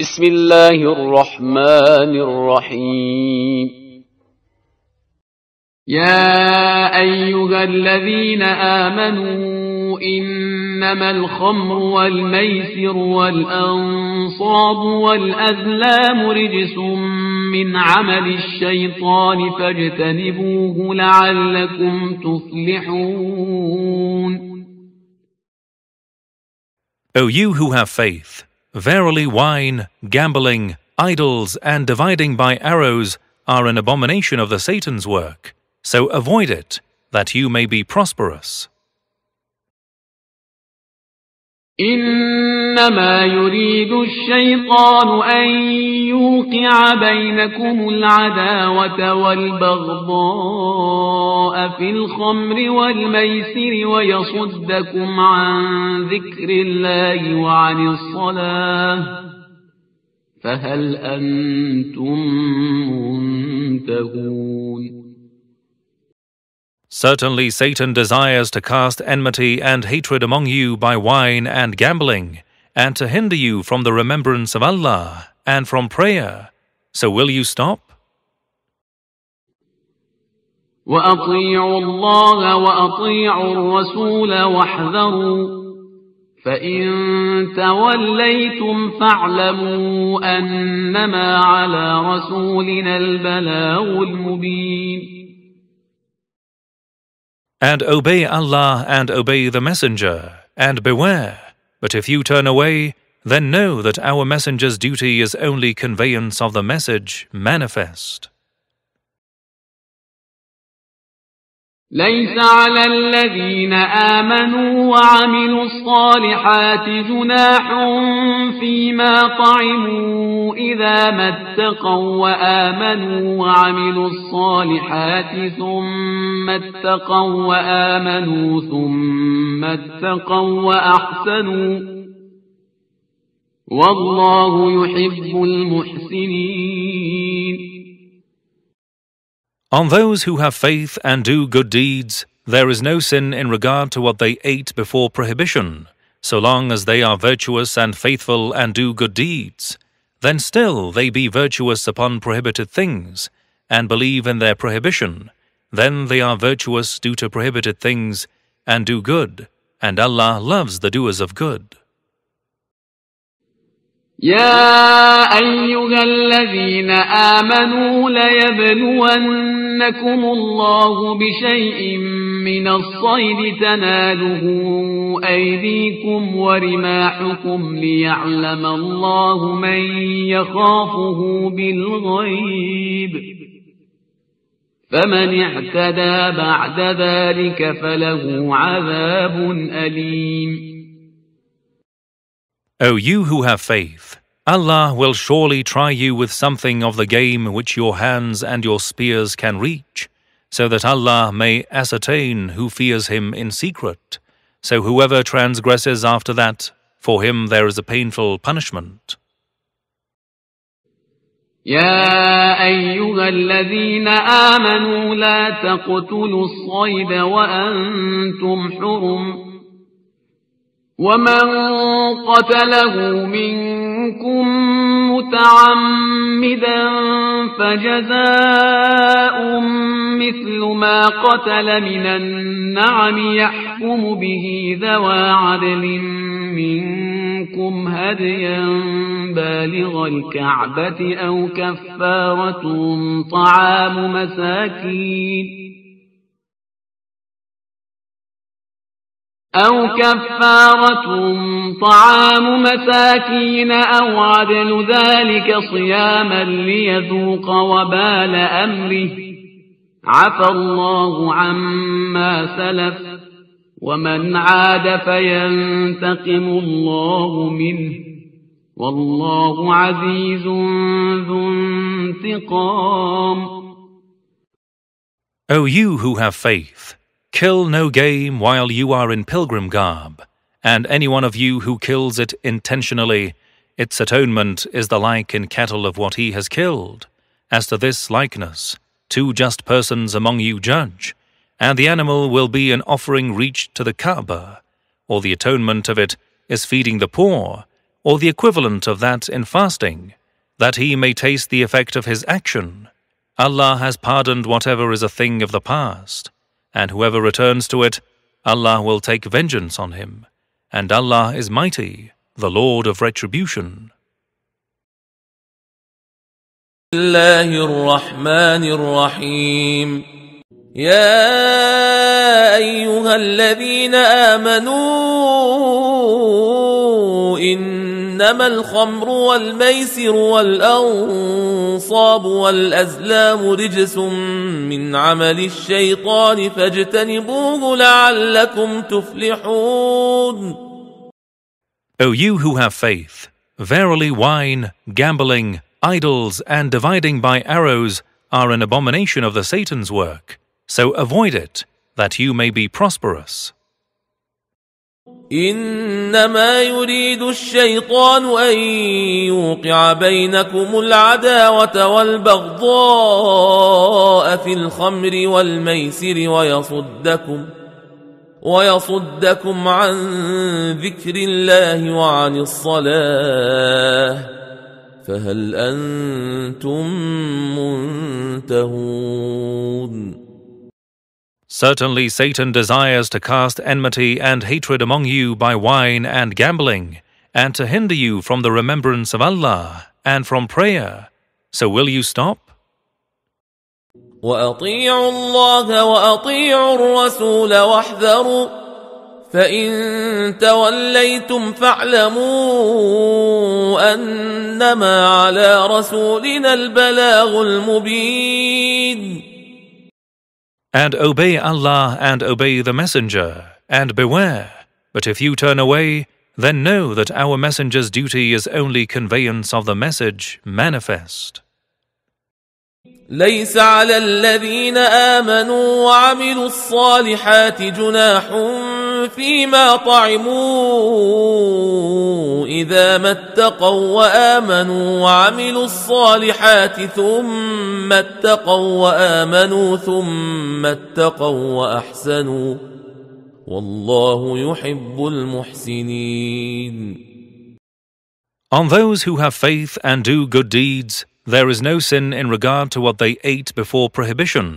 بسم الله الرحمن الرحيم يا أيها الذين آمنوا إنما الخمر والميسر والأنصاب والأزلام رجس من عمل الشيطان فاجتنبوه لعلكم تفلحون O you who have faith, Verily, wine, gambling, idols, and dividing by arrows are an abomination of the Satan's work. So avoid it, that you may be prosperous. إنما يريد الشيطان أن يوقع بينكم العداوة والبغضاء في الخمر والميسر ويصدكم عن ذكر الله وعن الصلاة فهل أنتم منتهون Certainly Satan desires to cast enmity and hatred among you by wine and gambling, and to hinder you from the remembrance of Allah and from prayer. So will you stop? وأطيعوا الله وأطيعوا الرسول واحذروا فإن توليتم فاعلموا أنما على رسولنا البلاغ المبين and obey Allah and obey the Messenger, and beware. But if you turn away, then know that our Messenger's duty is only conveyance of the message manifest. ليس على الذين آمنوا وعملوا الصالحات جناح فيما طعموا إذا ما اتقوا وآمنوا وعملوا الصالحات ثم اتقوا وآمنوا ثم اتقوا وأحسنوا والله يحب المحسنين On those who have faith and do good deeds, there is no sin in regard to what they ate before prohibition, so long as they are virtuous and faithful and do good deeds. Then still they be virtuous upon prohibited things, and believe in their prohibition. Then they are virtuous due to prohibited things, and do good, and Allah loves the doers of good. يا أيها الذين آمنوا ليبلونكم الله بشيء من الصيد تناله أيديكم ورماحكم ليعلم الله من يخافه بالغيب فمن اعتدى بعد ذلك فله عذاب أليم O you who have faith, Allah will surely try you with something of the game which your hands and your spears can reach, so that Allah may ascertain who fears Him in secret. So whoever transgresses after that, for him there is a painful punishment. يا أيها الذين آمنوا لا تقتلوا الصيد وأنتم حرم ومن قتله منكم متعمدا فجزاء مثل ما قتل من النعم يحكم به ذوى عدل منكم هديا بالغ الكعبة أو كفارة طعام مساكين أو كفارة طعام مساكين أو عدل ذلك صياما ليذوق وبال أمره عفى الله عما سلف ومن عاد فينتقم الله منه والله عزيز ذو انتقام O you who have faith Kill no game while you are in pilgrim garb, and any one of you who kills it intentionally, its atonement is the like in cattle of what he has killed. As to this likeness, two just persons among you judge, and the animal will be an offering reached to the Kaaba, or the atonement of it is feeding the poor, or the equivalent of that in fasting, that he may taste the effect of his action. Allah has pardoned whatever is a thing of the past and whoever returns to it, Allah will take vengeance on him, and Allah is mighty, the Lord of retribution. الله الرحمن الرحيم يا أيها الذين آمنوا إنما الخمر والميسر والأنصاب والأزلام رجس من عمل الشيطان فاجتنبوه لعلكم تفلحون O you who have faith, verily wine, gambling, idols, and dividing by arrows are an abomination of the Satan's work, so avoid it, that you may be prosperous. انما يريد الشيطان ان يوقع بينكم العداوه والبغضاء في الخمر والميسر ويصدكم ويصدكم عن ذكر الله وعن الصلاه فهل انتم منتهون Certainly Satan desires to cast enmity and hatred among you by wine and gambling, and to hinder you from the remembrance of Allah and from prayer. So will you stop? وأطيعوا الله وأطيعوا الرسول واحذروا فإن توليتم فاعلموا أنما على رسولنا البلاغ المبين and obey Allah and obey the Messenger, and beware. But if you turn away, then know that our messenger's duty is only conveyance of the message manifest. ليس على الذين آمنوا وعملوا الصالحات جناح فيما طعموا اذا ما اتقوا وامنوا وعملوا الصالحات ثم اتقوا وامنوا ثم اتقوا واحسنوا والله يحب المحسنين On those who have faith and do good deeds, there is no sin in regard to what they ate before prohibition,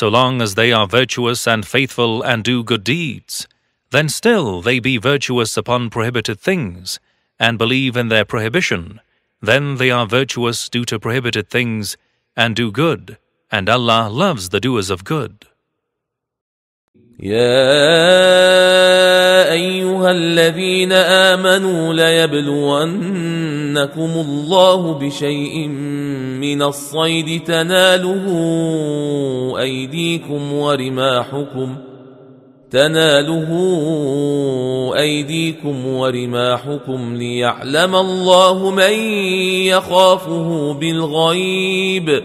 so long as they are virtuous and faithful and do good deeds. Then still they be virtuous upon prohibited things, and believe in their prohibition, then they are virtuous due to prohibited things and do good, and Allah loves the doers of good. يا أيها الذين آمنوا ليبلونكم الله بشيء من الصيد تناله أيديكم ورماحكم ۖ تناله ايديكم ورماحكم ليعلم الله من يخافه بالغيب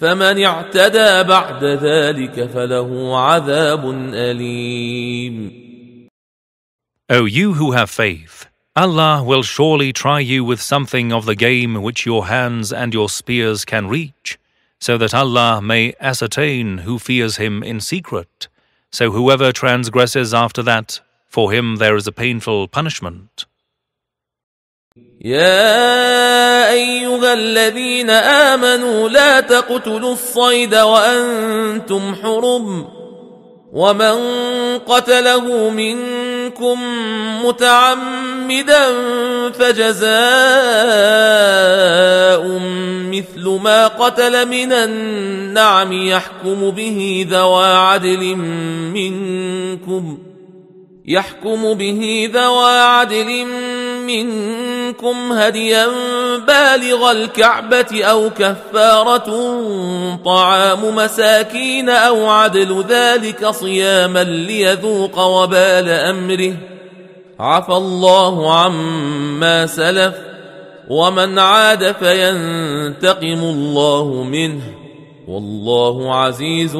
فمن اعتدى بعد ذلك فله عذاب اليم O you who have faith, Allah will surely try you with something of the game which your hands and your spears can reach, so that Allah may ascertain who fears him in secret. So whoever transgresses after that, for him there is a painful punishment. يا أيها الذين آمنوا لا تقتلوا الصيد وأنتم حرم ومن قتله منكم متعمدا فجزاء مثل ما قتل من النعم يحكم به ذوى عدل منكم يحكم به ذوى عدل منكم منكم هديا بالغ الكعبة أو كفارة طعام مساكين أو عدل ذلك صياما ليذوق وبال أمره عفى الله عما سلف ومن عاد فينتقم الله منه والله عزيز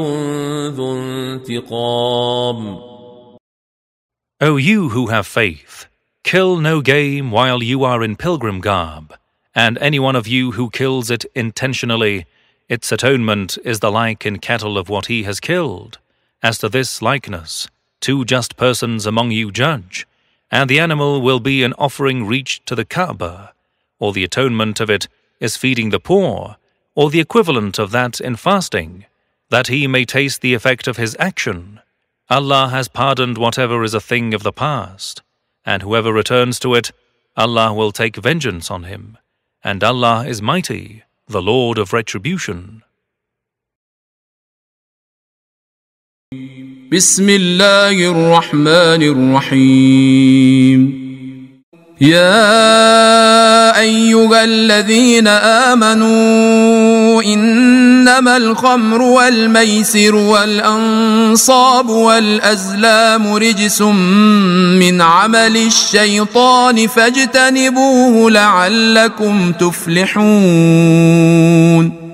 ذو انتقام O you who have faith Kill no game while you are in pilgrim garb, and any one of you who kills it intentionally, its atonement is the like in cattle of what he has killed. As to this likeness, two just persons among you judge, and the animal will be an offering reached to the Kaaba, or the atonement of it is feeding the poor, or the equivalent of that in fasting, that he may taste the effect of his action. Allah has pardoned whatever is a thing of the past and whoever returns to it, Allah will take vengeance on him, and Allah is mighty, the Lord of retribution. بسم الله الرحمن الرحيم يا ايها الذين امنوا انما الخمر والميسر والانصاب والازلام رجس من عمل الشيطان فاجتنبوه لعلكم تفلحون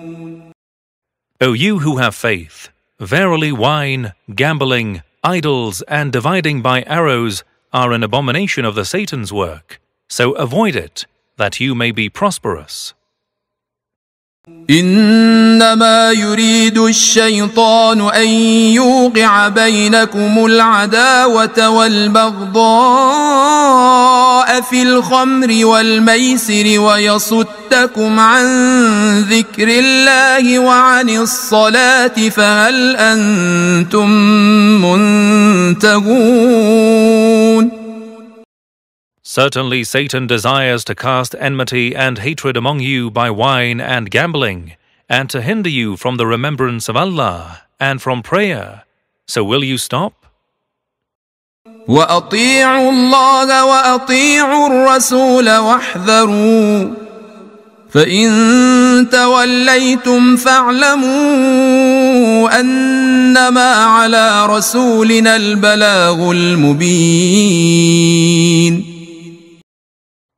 O you who have faith, verily wine, gambling, idols, and dividing by arrows are an abomination of the Satan's work, so avoid it, that you may be prosperous. إنما يريد الشيطان أن يوقع بينكم العداوة والبغضاء في الخمر والميسر ويصدكم عن ذكر الله وعن الصلاة فهل أنتم منتهون Certainly Satan desires to cast enmity and hatred among you by wine and gambling, and to hinder you from the remembrance of Allah and from prayer. So will you stop? واطيعوا الله واطيعوا الرسول واحذروا فان توليتم فاعلموا انما على رسولنا البلاغ المبين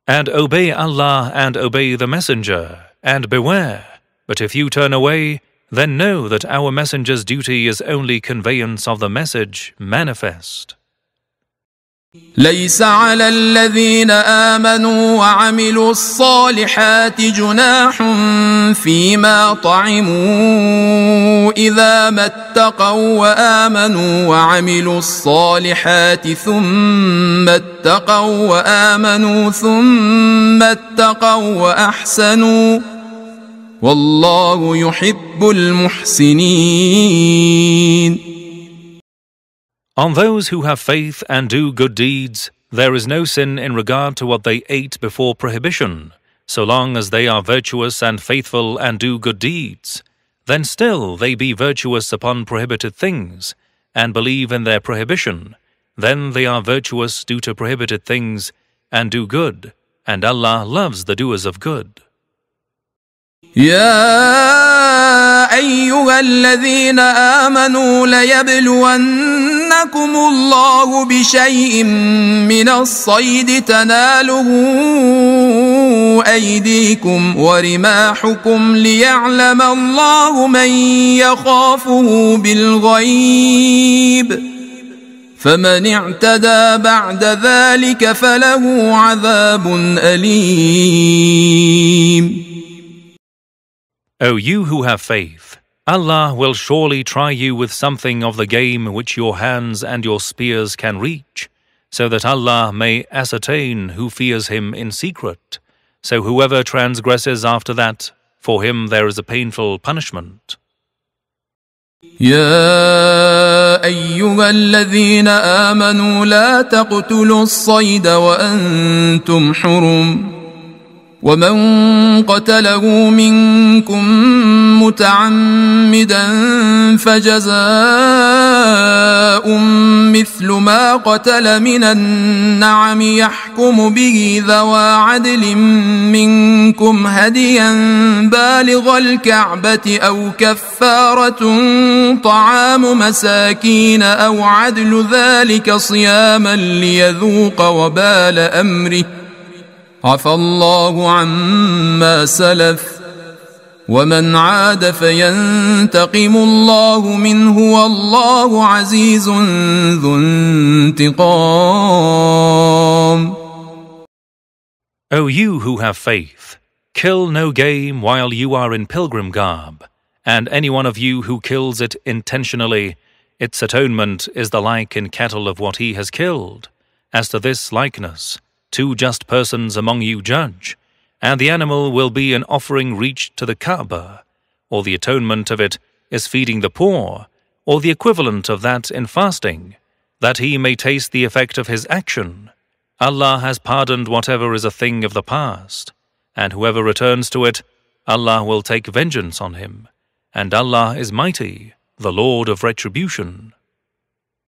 And obey Allah and obey the Messenger, and beware. But if you turn away, then know that our Messenger's duty is only conveyance of the message manifest. ليس على الذين امنوا وعملوا الصالحات جناح فيما طعموا اذا ما اتقوا وامنوا وعملوا الصالحات ثم اتقوا وامنوا ثم اتقوا واحسنوا والله يحب المحسنين On those who have faith and do good deeds, there is no sin in regard to what they ate before prohibition, so long as they are virtuous and faithful and do good deeds. Then still they be virtuous upon prohibited things, and believe in their prohibition. Then they are virtuous due to prohibited things, and do good, and Allah loves the doers of good. يا أيها الذين آمنوا ليبلون يبلونكم الله بشيء من الصيد تناله أيديكم ورماحكم ليعلم الله من يخافه بالغيب فمن اعتدى بعد ذلك فله عذاب أليم O you who have faith Allah will surely try you with something of the game which your hands and your spears can reach, so that Allah may ascertain who fears Him in secret. So whoever transgresses after that, for him there is a painful punishment. يا ايها الذين امنوا لا تقتلوا الصيد وانتم حرم ومن قتله منكم متعمدا فجزاء مثل ما قتل من النعم يحكم به ذوى عدل منكم هديا بالغ الكعبه او كفاره طعام مساكين او عدل ذلك صياما ليذوق وبال امره عفى الله عما سلف ومن عاد فينتقم الله منه والله عزيز ذو انتقام O you who have faith, kill no game while you are in pilgrim garb, and any one of you who kills it intentionally, its atonement is the like in cattle of what he has killed. As to this likeness, two just persons among you judge, and the animal will be an offering reached to the Kaaba, or the atonement of it is feeding the poor, or the equivalent of that in fasting, that he may taste the effect of his action. Allah has pardoned whatever is a thing of the past, and whoever returns to it, Allah will take vengeance on him, and Allah is mighty, the Lord of retribution.